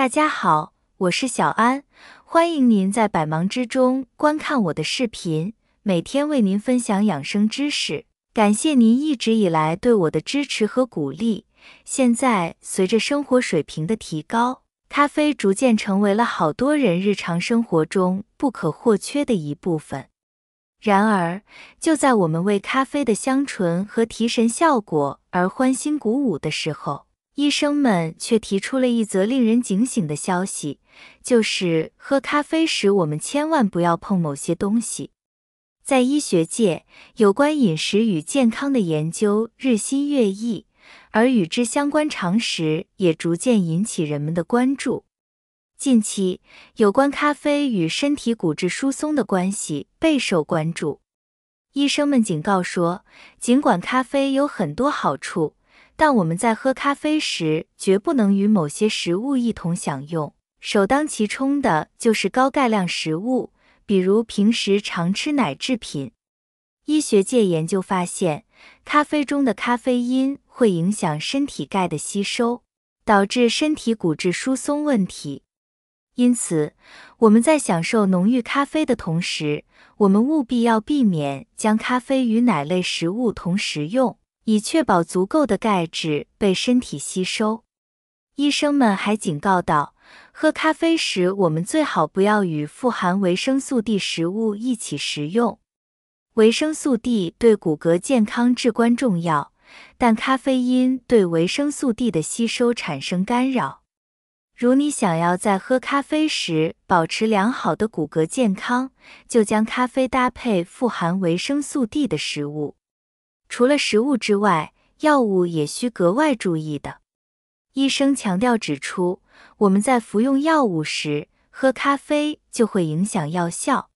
大家好，我是小安，欢迎您在百忙之中观看我的视频，每天为您分享养生知识。感谢您一直以来对我的支持和鼓励。现在，随着生活水平的提高，咖啡逐渐成为了好多人日常生活中不可或缺的一部分。然而，就在我们为咖啡的香醇和提神效果而欢欣鼓舞的时候，医生们却提出了一则令人警醒的消息，就是喝咖啡时我们千万不要碰某些东西。在医学界，有关饮食与健康的研究日新月异，而与之相关常识也逐渐引起人们的关注。近期，有关咖啡与身体骨质疏松的关系备受关注。医生们警告说，尽管咖啡有很多好处。但我们在喝咖啡时，绝不能与某些食物一同享用。首当其冲的就是高钙量食物，比如平时常吃奶制品。医学界研究发现，咖啡中的咖啡因会影响身体钙的吸收，导致身体骨质疏松问题。因此，我们在享受浓郁咖啡的同时，我们务必要避免将咖啡与奶类食物同时用。以确保足够的钙质被身体吸收。医生们还警告道：喝咖啡时，我们最好不要与富含维生素 D 食物一起食用。维生素 D 对骨骼健康至关重要，但咖啡因对维生素 D 的吸收产生干扰。如你想要在喝咖啡时保持良好的骨骼健康，就将咖啡搭配富含维生素 D 的食物。除了食物之外，药物也需格外注意的。医生强调指出，我们在服用药物时，喝咖啡就会影响药效。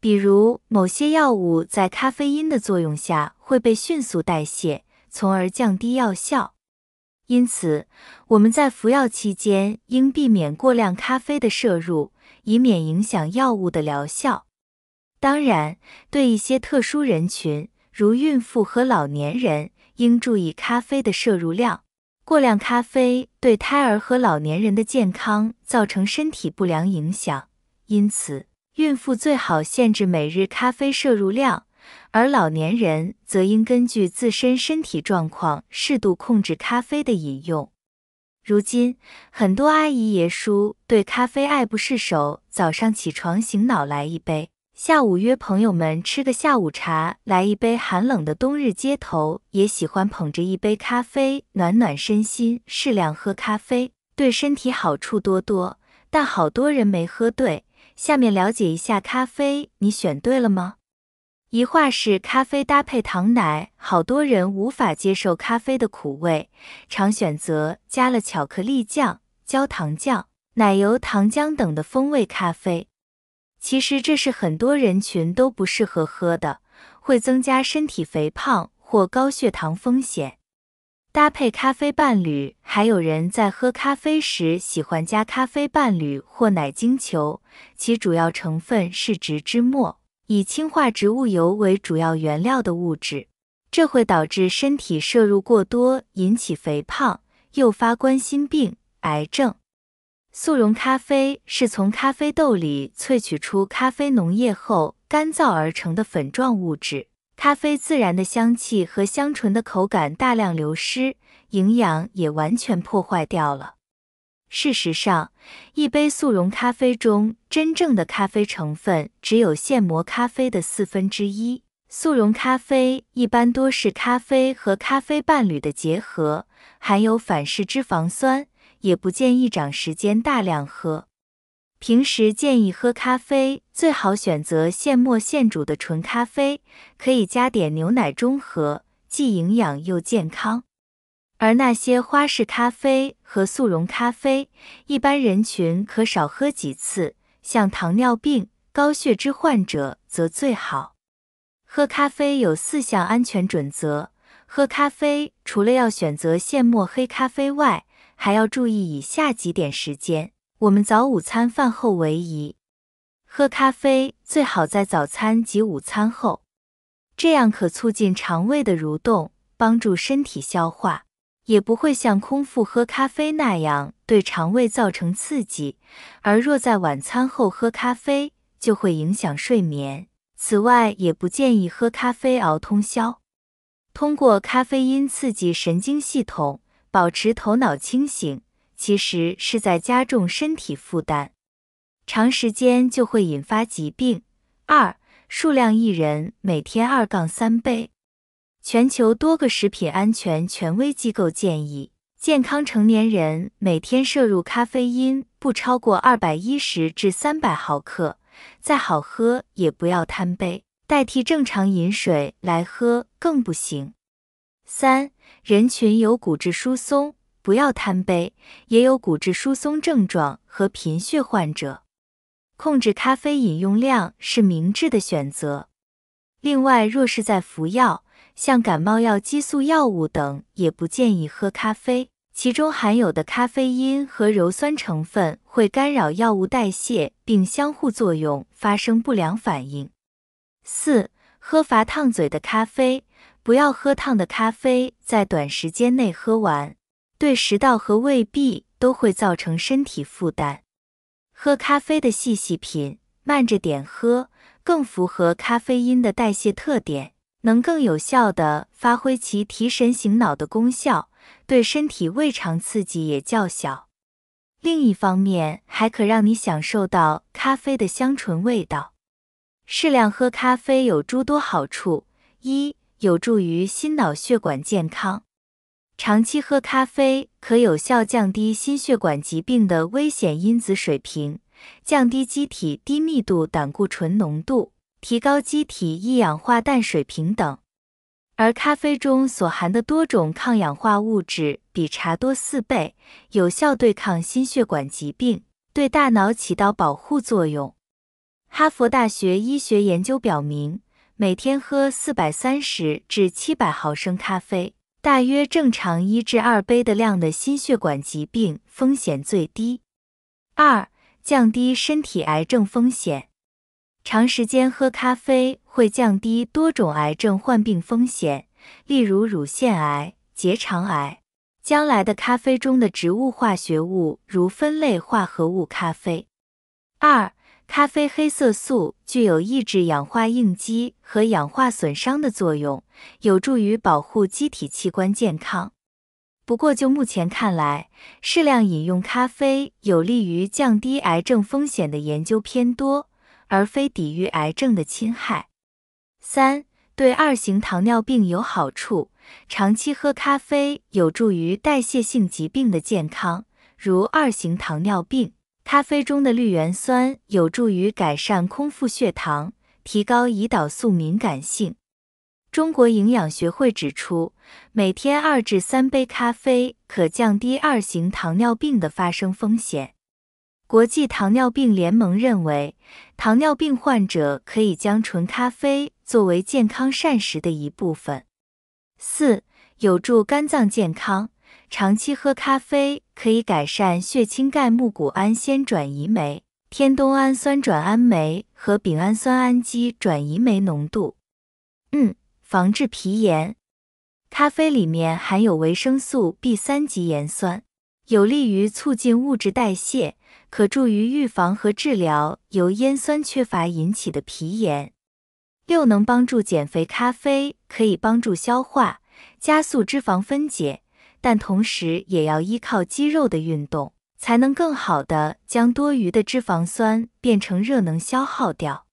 比如，某些药物在咖啡因的作用下会被迅速代谢，从而降低药效。因此，我们在服药期间应避免过量咖啡的摄入，以免影响药物的疗效。当然，对一些特殊人群。如孕妇和老年人应注意咖啡的摄入量，过量咖啡对胎儿和老年人的健康造成身体不良影响。因此，孕妇最好限制每日咖啡摄入量，而老年人则应根据自身身体状况适度控制咖啡的饮用。如今，很多阿姨爷叔对咖啡爱不释手，早上起床醒脑来一杯。下午约朋友们吃个下午茶，来一杯寒冷的冬日街头也喜欢捧着一杯咖啡暖暖身心。适量喝咖啡对身体好处多多，但好多人没喝对。下面了解一下咖啡，你选对了吗？一话是咖啡搭配糖奶，好多人无法接受咖啡的苦味，常选择加了巧克力酱、焦糖酱、奶油糖浆等的风味咖啡。其实这是很多人群都不适合喝的，会增加身体肥胖或高血糖风险。搭配咖啡伴侣，还有人在喝咖啡时喜欢加咖啡伴侣或奶精球，其主要成分是植脂末，以氢化植物油为主要原料的物质，这会导致身体摄入过多，引起肥胖，诱发冠心病、癌症。速溶咖啡是从咖啡豆里萃取出咖啡浓液后干燥而成的粉状物质。咖啡自然的香气和香醇的口感大量流失，营养也完全破坏掉了。事实上，一杯速溶咖啡中真正的咖啡成分只有现磨咖啡的四分之一。速溶咖啡一般多是咖啡和咖啡伴侣的结合，含有反式脂肪酸。也不建议长时间大量喝。平时建议喝咖啡，最好选择现磨现煮的纯咖啡，可以加点牛奶中和，既营养又健康。而那些花式咖啡和速溶咖啡，一般人群可少喝几次。像糖尿病、高血脂患者则最好喝咖啡。有四项安全准则：喝咖啡除了要选择现磨黑咖啡外，还要注意以下几点时间，我们早午餐饭后为宜。喝咖啡最好在早餐及午餐后，这样可促进肠胃的蠕动，帮助身体消化，也不会像空腹喝咖啡那样对肠胃造成刺激。而若在晚餐后喝咖啡，就会影响睡眠。此外，也不建议喝咖啡熬通宵，通过咖啡因刺激神经系统。保持头脑清醒，其实是在加重身体负担，长时间就会引发疾病。二，数量一人每天二杠三杯。全球多个食品安全权威机构建议，健康成年人每天摄入咖啡因不超过二百一十至三百毫克。再好喝也不要贪杯，代替正常饮水来喝更不行。三人群有骨质疏松，不要贪杯；也有骨质疏松症状和贫血患者，控制咖啡饮用量是明智的选择。另外，若是在服药，像感冒药、激素药物等，也不建议喝咖啡，其中含有的咖啡因和鞣酸成分会干扰药物代谢，并相互作用发生不良反应。四，喝罚烫嘴的咖啡。不要喝烫的咖啡，在短时间内喝完，对食道和胃壁都会造成身体负担。喝咖啡的细细品，慢着点喝，更符合咖啡因的代谢特点，能更有效地发挥其提神醒脑的功效，对身体胃肠刺激也较小。另一方面，还可让你享受到咖啡的香醇味道。适量喝咖啡有诸多好处。一有助于心脑血管健康。长期喝咖啡可有效降低心血管疾病的危险因子水平，降低机体低密度胆固醇浓度，提高机体一氧化氮水平等。而咖啡中所含的多种抗氧化物质比茶多四倍，有效对抗心血管疾病，对大脑起到保护作用。哈佛大学医学研究表明。每天喝四百三十至七百毫升咖啡，大约正常一至二杯的量的心血管疾病风险最低。二、降低身体癌症风险，长时间喝咖啡会降低多种癌症患病风险，例如乳腺癌、结肠癌。将来的咖啡中的植物化学物，如酚类化合物咖啡。二咖啡黑色素具有抑制氧化应激和氧化损伤的作用，有助于保护机体器官健康。不过，就目前看来，适量饮用咖啡有利于降低癌症风险的研究偏多，而非抵御癌症的侵害。三，对二型糖尿病有好处。长期喝咖啡有助于代谢性疾病的健康，如二型糖尿病。咖啡中的绿原酸有助于改善空腹血糖，提高胰岛素敏感性。中国营养学会指出，每天二至三杯咖啡可降低二型糖尿病的发生风险。国际糖尿病联盟认为，糖尿病患者可以将纯咖啡作为健康膳食的一部分。四，有助肝脏健康。长期喝咖啡可以改善血清钙木谷氨酰转移酶、天冬氨酸转氨酶和丙氨酸氨基转移酶浓度。嗯，防治皮炎。咖啡里面含有维生素 B 三及盐酸，有利于促进物质代谢，可助于预防和治疗由烟酸缺乏引起的皮炎。六能帮助减肥，咖啡可以帮助消化，加速脂肪分解。但同时也要依靠肌肉的运动，才能更好的将多余的脂肪酸变成热能消耗掉。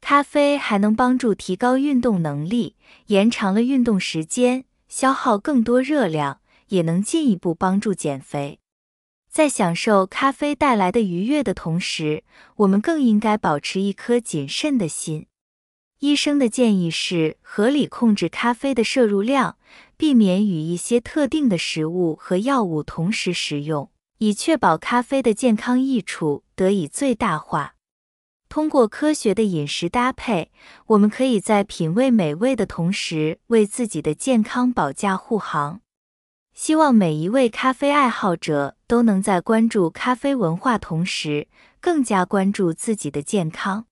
咖啡还能帮助提高运动能力，延长了运动时间，消耗更多热量，也能进一步帮助减肥。在享受咖啡带来的愉悦的同时，我们更应该保持一颗谨慎的心。医生的建议是合理控制咖啡的摄入量，避免与一些特定的食物和药物同时食用，以确保咖啡的健康益处得以最大化。通过科学的饮食搭配，我们可以在品味美味的同时，为自己的健康保驾护航。希望每一位咖啡爱好者都能在关注咖啡文化同时，更加关注自己的健康。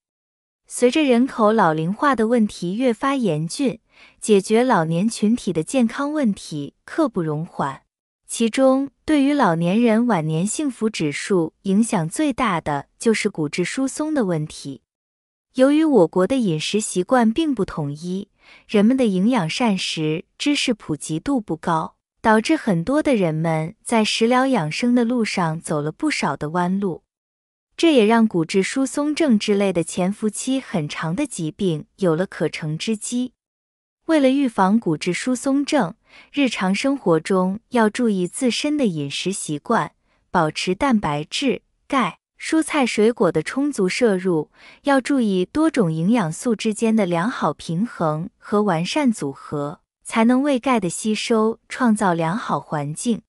随着人口老龄化的问题越发严峻，解决老年群体的健康问题刻不容缓。其中，对于老年人晚年幸福指数影响最大的就是骨质疏松的问题。由于我国的饮食习惯并不统一，人们的营养膳食知识普及度不高，导致很多的人们在食疗养生的路上走了不少的弯路。这也让骨质疏松症之类的潜伏期很长的疾病有了可乘之机。为了预防骨质疏松症，日常生活中要注意自身的饮食习惯，保持蛋白质、钙、蔬菜、水果的充足摄入，要注意多种营养素之间的良好平衡和完善组合，才能为钙的吸收创造良好环境。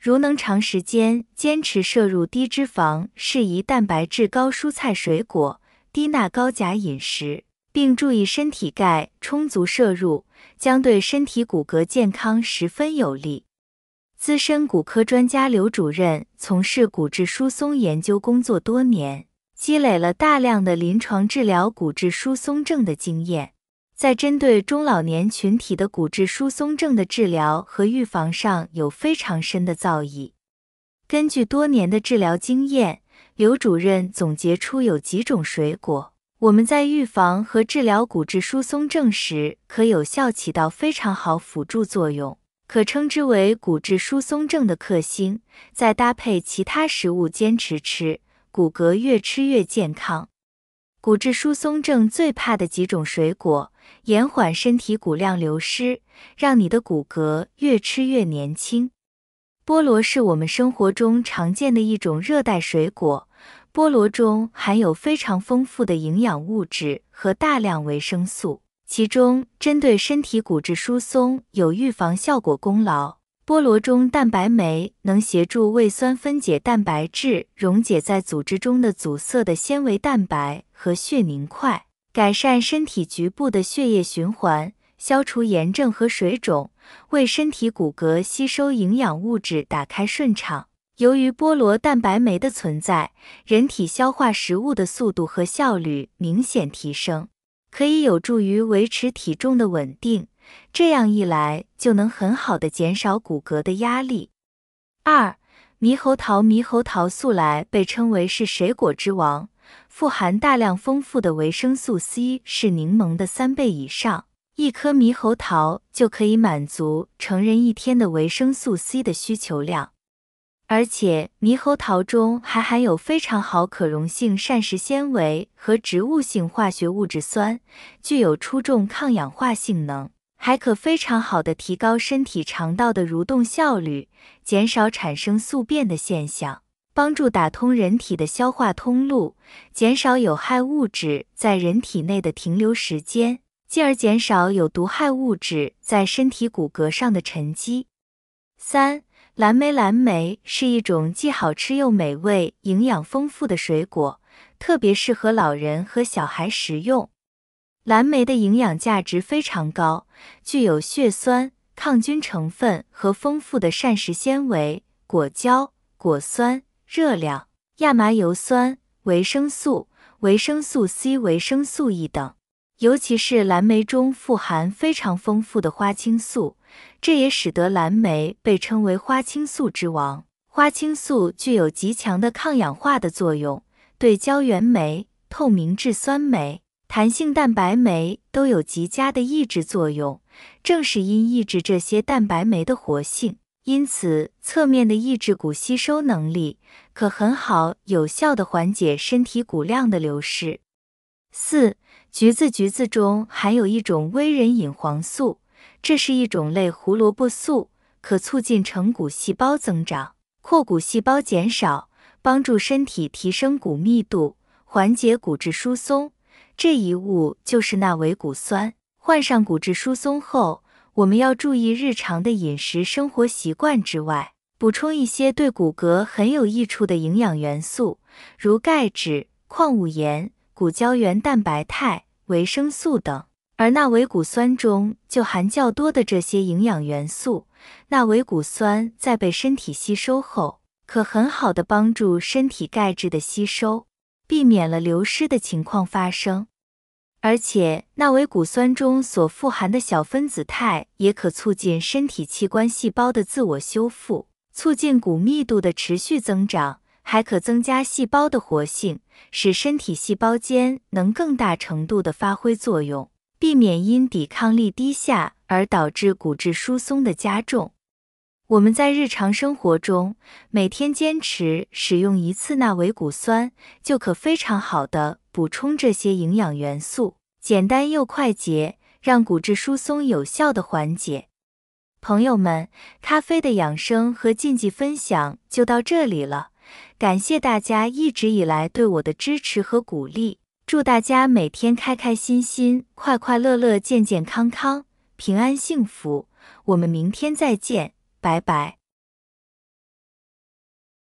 如能长时间坚持摄入低脂肪、适宜蛋白质、高蔬菜水果、低钠高钾饮食，并注意身体钙充足摄入，将对身体骨骼健康十分有利。资深骨科专家刘主任从事骨质疏松研究工作多年，积累了大量的临床治疗骨质疏松症的经验。在针对中老年群体的骨质疏松症的治疗和预防上有非常深的造诣。根据多年的治疗经验，刘主任总结出有几种水果，我们在预防和治疗骨质疏松症时可有效起到非常好辅助作用，可称之为骨质疏松症的克星。再搭配其他食物坚持吃，骨骼越吃越健康。骨质疏松症最怕的几种水果，延缓身体骨量流失，让你的骨骼越吃越年轻。菠萝是我们生活中常见的一种热带水果，菠萝中含有非常丰富的营养物质和大量维生素，其中针对身体骨质疏松有预防效果功劳。菠萝中蛋白酶能协助胃酸分解蛋白质，溶解在组织中的阻塞的纤维蛋白和血凝块，改善身体局部的血液循环，消除炎症和水肿，为身体骨骼吸收营养物质打开顺畅。由于菠萝蛋白酶的存在，人体消化食物的速度和效率明显提升，可以有助于维持体重的稳定。这样一来，就能很好的减少骨骼的压力。二，猕猴桃，猕猴桃素来被称为是水果之王，富含大量丰富的维生素 C，是柠檬的三倍以上。一颗猕猴桃就可以满足成人一天的维生素 C 的需求量。而且，猕猴桃中还含有非常好可溶性膳食纤维和植物性化学物质酸，具有出众抗氧化性能。还可非常好的提高身体肠道的蠕动效率，减少产生宿便的现象，帮助打通人体的消化通路，减少有害物质在人体内的停留时间，进而减少有毒害物质在身体骨骼上的沉积。三蓝莓蓝莓是一种既好吃又美味、营养丰富的水果，特别适合老人和小孩食用。蓝莓的营养价值非常高，具有血酸、抗菌成分和丰富的膳食纤维、果胶、果酸、热量、亚麻油酸、维生素、维生素 C、维生素 E 等。尤其是蓝莓中富含非常丰富的花青素，这也使得蓝莓被称为“花青素之王”。花青素具有极强的抗氧化的作用，对胶原酶、透明质酸酶。弹性蛋白酶都有极佳的抑制作用，正是因抑制这些蛋白酶的活性，因此侧面的抑制骨吸收能力，可很好有效的缓解身体骨量的流失。四，橘子，橘子中含有一种微人引黄素，这是一种类胡萝卜素，可促进成骨细胞增长，扩骨细胞减少，帮助身体提升骨密度，缓解骨质疏松。这一物就是那维骨酸。患上骨质疏松后，我们要注意日常的饮食生活习惯之外，补充一些对骨骼很有益处的营养元素，如钙质、矿物盐、骨胶原蛋白肽、维生素等。而那维骨酸中就含较多的这些营养元素。那维骨酸在被身体吸收后，可很好的帮助身体钙质的吸收。避免了流失的情况发生，而且纳维骨酸中所富含的小分子肽也可促进身体器官细胞的自我修复，促进骨密度的持续增长，还可增加细胞的活性，使身体细胞间能更大程度的发挥作用，避免因抵抗力低下而导致骨质疏松的加重。我们在日常生活中每天坚持使用一次纳维骨酸，就可非常好的补充这些营养元素，简单又快捷，让骨质疏松有效的缓解。朋友们，咖啡的养生和禁忌分享就到这里了，感谢大家一直以来对我的支持和鼓励，祝大家每天开开心心、快快乐乐、健健康康、平安幸福，我们明天再见。拜拜。